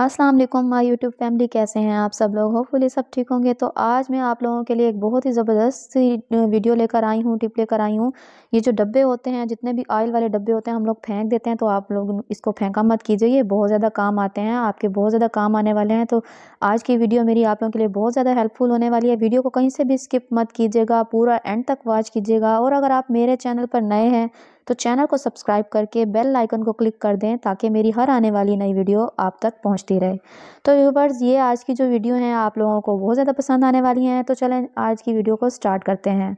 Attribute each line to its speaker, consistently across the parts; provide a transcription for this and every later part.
Speaker 1: अस्सलाम वालेकुम my YouTube family कैसे हैं आप सब लोग होपफुली सब ठीक होंगे तो आज मैं आप लोगों के लिए एक बहुत ही ज़बरदस्त वीडियो लेकर आई हूँ टिप लेकर आई हूँ ये जो डब्बे होते हैं जितने भी ऑयल वाले डब्बे होते हैं हम लोग फेंक देते हैं तो आप लोग इसको फेंका मत कीजिए ये बहुत ज़्यादा काम आते हैं आपके बहुत ज़्यादा काम आने वाले हैं तो आज की वीडियो मेरी आप लोगों के लिए बहुत ज़्यादा हेल्पफुल होने वाली है वीडियो को कहीं से भी स्किप मत कीजिएगा पूरा एंड तक वॉच कीजिएगा और अगर आप मेरे चैनल पर नए हैं तो चैनल को सब्सक्राइब करके बेल लाइकन को क्लिक कर दें ताकि मेरी हर आने वाली नई वीडियो आप तक पहुँचती रहे तो व्यूवर्स ये आज की जो वीडियो हैं आप लोगों को बहुत ज़्यादा पसंद आने वाली हैं तो चलें आज की वीडियो को स्टार्ट करते हैं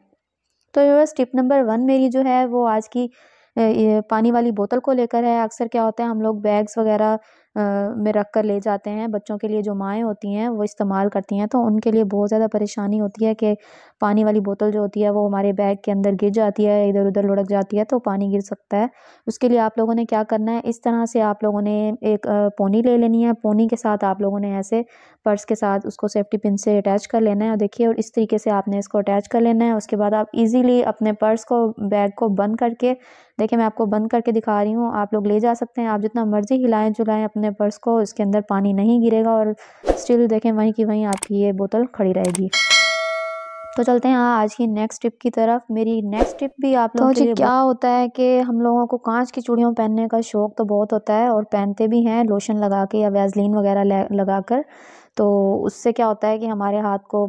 Speaker 1: तो व्यूवर्स टिप नंबर वन मेरी जो है वो आज की पानी वाली बोतल को लेकर है अक्सर क्या होता है हम लोग बैग्स वगैरह में रख कर ले जाते हैं बच्चों के लिए जो माएँ होती हैं वो इस्तेमाल करती हैं तो उनके लिए बहुत ज़्यादा परेशानी होती है कि पानी वाली बोतल जो होती है वो हमारे बैग के अंदर गिर जाती है इधर उधर लुढ़क जाती है तो पानी गिर सकता है उसके लिए आप लोगों ने क्या करना है इस तरह से आप लोगों ने एक पोनी ले लेनी है पोनी के साथ आप लोगों ने ऐसे पर्स के साथ उसको सेफ्टी पिन से अटैच कर लेना है और देखिए और इस तरीके से आपने इसको अटैच कर लेना है उसके बाद आप इजीली अपने पर्स को बैग को बंद करके देखिए मैं आपको बंद करके दिखा रही हूँ आप लोग ले जा सकते हैं आप जितना मर्ज़ी हिलाएं जुलाएं अपने अपने पर्स को इसके अंदर पानी नहीं गिरेगा और स्टिल देखें वहीं की वहीं आपकी ये बोतल खड़ी रहेगी तो चलते हैं आज की नेक्स्ट टिप की तरफ मेरी नेक्स्ट टिप भी आप तो लोगों तो के क्या होता है कि हम लोगों को कांच की चूड़ियों पहनने का शौक़ तो बहुत होता है और पहनते भी हैं लोशन लगा के या वैजलिन वगैरह लगा कर तो उससे क्या होता है कि हमारे हाथ को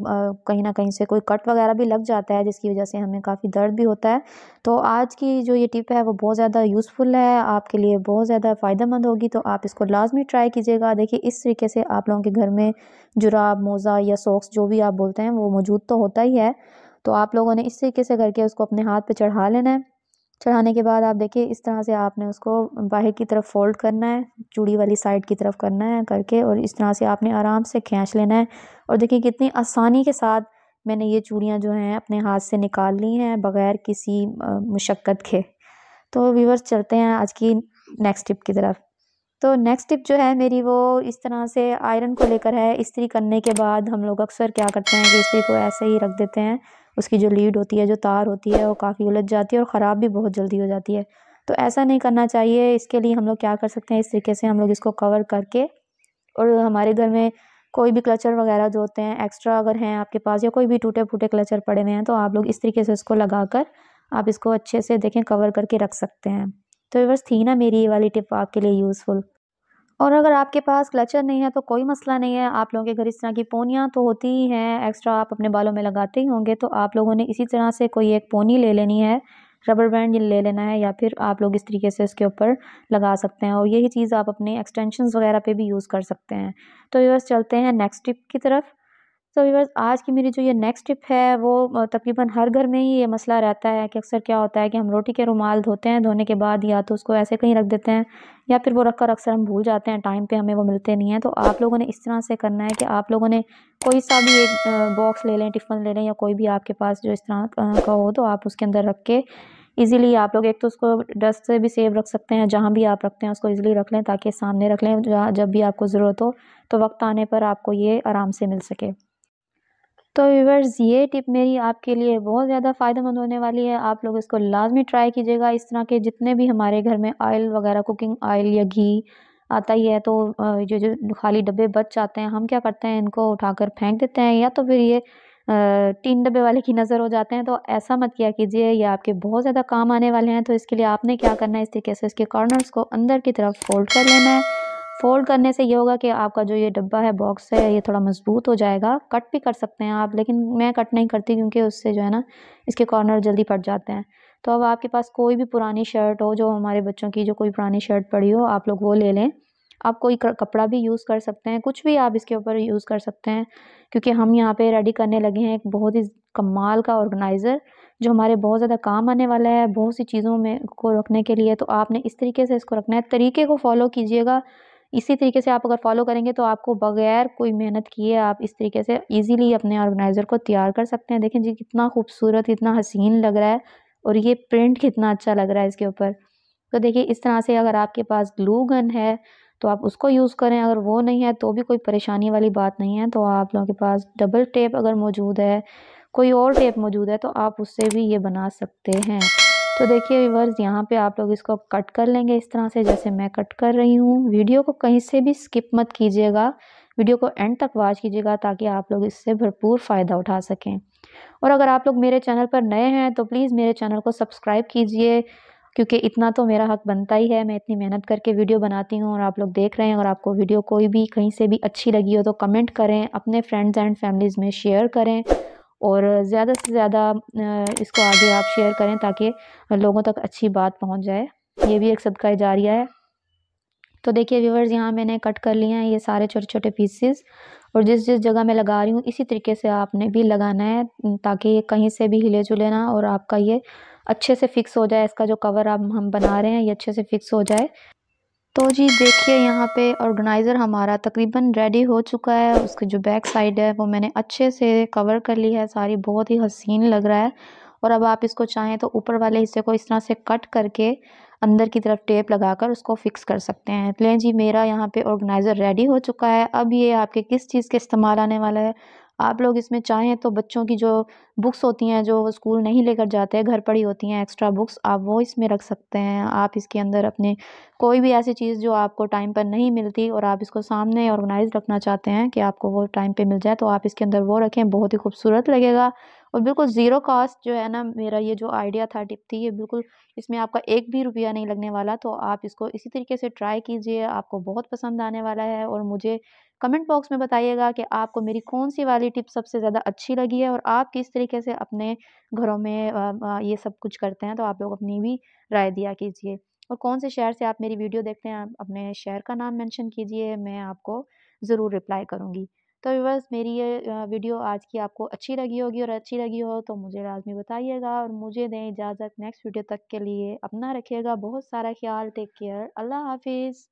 Speaker 1: कहीं ना कहीं से कोई कट वगैरह भी लग जाता है जिसकी वजह से हमें काफ़ी दर्द भी होता है तो आज की जो ये टिप है वो बहुत ज़्यादा यूज़फुल है आपके लिए बहुत ज़्यादा फ़ायदेमंद होगी तो आप इसको लाजमी ट्राई कीजिएगा देखिए इस तरीके से आप लोगों के घर में जुराब मोज़ा या सॉक्स जो भी आप बोलते हैं वो मौजूद तो होता ही है तो आप लोगों ने इस तरीके से करके उसको अपने हाथ पे चढ़ा लेना है चढ़ाने के बाद आप देखिए इस तरह से आपने उसको बाहर की तरफ फोल्ड करना है चूड़ी वाली साइड की तरफ करना है करके और इस तरह से आपने आराम से खींच लेना है और देखिए कितनी आसानी के साथ मैंने ये चूड़ियाँ जो हैं अपने हाथ से निकाल ली हैं बग़ैर किसी मुशक्क़त के तो व्यूवर्स चलते हैं आज की नेक्स्ट टिप की तरफ तो नेक्स्ट टिप जो है मेरी वो इस तरह से आयरन को लेकर है इस्त्री करने के बाद हम लोग अक्सर क्या करते हैं कि इस्त्री को ऐसे ही रख देते हैं उसकी जो लीड होती है जो तार होती है वो काफ़ी उलझ जाती है और ख़राब भी बहुत जल्दी हो जाती है तो ऐसा नहीं करना चाहिए इसके लिए हम लोग क्या कर सकते हैं इस तरीके से हम लोग इसको कवर करके और हमारे घर में कोई भी क्लचर वगैरह जो होते हैं एक्स्ट्रा अगर हैं आपके पास या कोई भी टूटे फूटे क्लचर पड़े हुए हैं तो आप लोग इस तरीके से इसको लगा कर आप इसको अच्छे से देखें कवर करके रख सकते हैं तो बस थी ना मेरी ये वाली टिप आपके लिए यूज़फुल और अगर आपके पास क्लचर नहीं है तो कोई मसला नहीं है आप लोगों के घर इस तरह की पोनियाँ तो होती ही हैं एक्स्ट्रा आप अपने बालों में लगाते ही होंगे तो आप लोगों ने इसी तरह से कोई एक पोनी ले लेनी है रबर बैंड ले लेना है या फिर आप लोग इस तरीके से इसके ऊपर लगा सकते हैं और यही चीज़ आप अपने एक्सटेंशन वगैरह पे भी यूज़ कर सकते हैं तो यूर्स चलते हैं नेक्स्ट टिप की तरफ सो so, वीवर्स आज की मेरी जो ये नेक्स्ट टिप है वो तकरीबन हर घर में ही ये मसला रहता है कि अक्सर क्या होता है कि हम रोटी के रुमाल धोते हैं धोने के बाद या तो उसको ऐसे कहीं रख देते हैं या फिर वो रख कर अक्सर हम भूल जाते हैं टाइम पे हमें वो मिलते नहीं हैं तो आप लोगों ने इस तरह से करना है कि आप लोगों ने कोई सा भी एक बॉक्स ले लें टिफ़न ले लें या कोई भी आपके पास जो इस तरह का हो तो आप उसके अंदर रख के ईज़िली आप लोग एक तो उसको डस्ट से भी सेव रख सकते हैं जहाँ भी आप रखते हैं उसको ईज़िली रख लें ताकि सामने रख लें जब भी आपको ज़रूरत हो तो वक्त आने पर आपको ये आराम से मिल सके तो व्यूवर्स ये टिप मेरी आपके लिए बहुत ज़्यादा फ़ायदेमंद होने वाली है आप लोग इसको लाजमी ट्राई कीजिएगा इस तरह के जितने भी हमारे घर में ऑयल वगैरह कुकिंग ऑयल या घी आता ही है तो जो जो खाली डब्बे बच जाते हैं हम क्या करते हैं इनको उठाकर फेंक देते हैं या तो फिर ये तीन डब्बे वाले की नज़र हो जाते हैं तो ऐसा मत किया कीजिए ये आपके बहुत ज़्यादा काम आने वाले हैं तो इसके लिए आपने क्या करना है इस तरीके से इसके कॉर्नर्स को अंदर की तरफ फोल्ड कर लेना है फोल्ड करने से ये होगा कि आपका जो ये डब्बा है बॉक्स है ये थोड़ा मजबूत हो जाएगा कट भी कर सकते हैं आप लेकिन मैं कट नहीं करती क्योंकि उससे जो है ना इसके कॉर्नर जल्दी फट जाते हैं तो अब आपके पास कोई भी पुरानी शर्ट हो जो हमारे बच्चों की जो कोई पुरानी शर्ट पड़ी हो आप लोग वो ले लें आप कोई कपड़ा भी यूज़ कर सकते हैं कुछ भी आप इसके ऊपर यूज़ कर सकते हैं क्योंकि हम यहाँ पे रेडी करने लगे हैं एक बहुत ही कमाल का ऑर्गेनाइज़र जो हमारे बहुत ज़्यादा काम आने वाला है बहुत सी चीज़ों में को रखने के लिए तो आपने इस तरीके से इसको रखना है तरीके को फॉलो कीजिएगा इसी तरीके से आप अगर फॉलो करेंगे तो आपको बगैर कोई मेहनत किए आप इस तरीके से ईजीली अपने ऑर्गेनाइज़र को तैयार कर सकते हैं देखें जी कितना खूबसूरत इतना हसीन लग रहा है और ये प्रिंट कितना अच्छा लग रहा है इसके ऊपर तो देखिए इस तरह से अगर आपके पास ग्लू गन है तो आप उसको यूज़ करें अगर वो नहीं है तो भी कोई परेशानी वाली बात नहीं है तो आप लोगों के पास डबल टेप अगर मौजूद है कोई और टेप मौजूद है तो आप उससे भी ये बना सकते हैं तो देखिए व्यूवर्स यहाँ पे आप लोग इसको कट कर लेंगे इस तरह से जैसे मैं कट कर रही हूँ वीडियो को कहीं से भी स्किप मत कीजिएगा वीडियो को एंड तक वॉच कीजिएगा ताकि आप लोग इससे भरपूर फ़ायदा उठा सकें और अगर आप लोग मेरे चैनल पर नए हैं तो प्लीज़ मेरे चैनल को सब्सक्राइब कीजिए क्योंकि इतना तो मेरा हक बनता ही है मैं इतनी मेहनत करके वीडियो बनाती हूँ और आप लोग देख रहे हैं अगर आपको वीडियो कोई भी कहीं से भी अच्छी लगी हो तो कमेंट करें अपने फ्रेंड्स एंड फैमिलीज़ में शेयर करें और ज़्यादा से ज़्यादा इसको आगे आप शेयर करें ताकि लोगों तक अच्छी बात पहुँच जाए ये भी एक सदका जारिया है तो देखिए व्यूवर्स यहाँ मैंने कट कर लिए हैं ये सारे छोटे छोटे पीसेस और जिस जिस जगह मैं लगा रही हूँ इसी तरीके से आपने भी लगाना है ताकि ये कहीं से भी हिले जुले ना और आपका ये अच्छे से फिक्स हो जाए इसका जो कवर आप हम बना रहे हैं ये अच्छे से फिक्स हो जाए तो जी देखिए यहाँ पे ऑर्गेनाइज़र हमारा तकरीबन रेडी हो चुका है उसकी जो बैक साइड है वो मैंने अच्छे से कवर कर ली है सारी बहुत ही हसीन लग रहा है और अब आप इसको चाहें तो ऊपर वाले हिस्से को इस तरह से कट करके अंदर की तरफ टेप लगाकर उसको फ़िक्स कर सकते हैं लें जी मेरा यहाँ पे ऑर्गेनाइज़र रेडी हो चुका है अब ये आपके किस चीज़ के इस्तेमाल आने वाला है आप लोग इसमें चाहें तो बच्चों की जो बुक्स होती हैं जो स्कूल नहीं लेकर जाते हैं घर पड़ी होती हैं एक्स्ट्रा बुक्स आप वो इसमें रख सकते हैं आप इसके अंदर अपने कोई भी ऐसी चीज़ जो आपको टाइम पर नहीं मिलती और आप इसको सामने ऑर्गेनाइज रखना चाहते हैं कि आपको वो टाइम पर मिल जाए तो आप इसके अंदर वो रखें बहुत ही खूबसूरत लगेगा और बिल्कुल ज़ीरो कॉस्ट जो है ना मेरा ये जो आइडिया था टिप थी ये बिल्कुल इसमें आपका एक भी रुपया नहीं लगने वाला तो आप इसको इसी तरीके से ट्राई कीजिए आपको बहुत पसंद आने वाला है और मुझे कमेंट बॉक्स में बताइएगा कि आपको मेरी कौन सी वाली टिप सबसे ज़्यादा अच्छी लगी है और आप किस तरीके से अपने घरों में ये सब कुछ करते हैं तो आप लोग अपनी भी राय दिया कीजिए और कौन से शहर से आप मेरी वीडियो देखते हैं आप अपने शहर का नाम मेंशन कीजिए मैं आपको ज़रूर रिप्लाई करूँगी तो व्यूवर्स मेरी ये वीडियो आज की आपको अच्छी लगी होगी और अच्छी लगी हो तो मुझे लाजमी बताइएगा और मुझे दें इजाज़त नेक्स्ट वीडियो तक के लिए अपना रखिएगा बहुत सारा ख्याल टेक केयर अल्लाह हाफिज़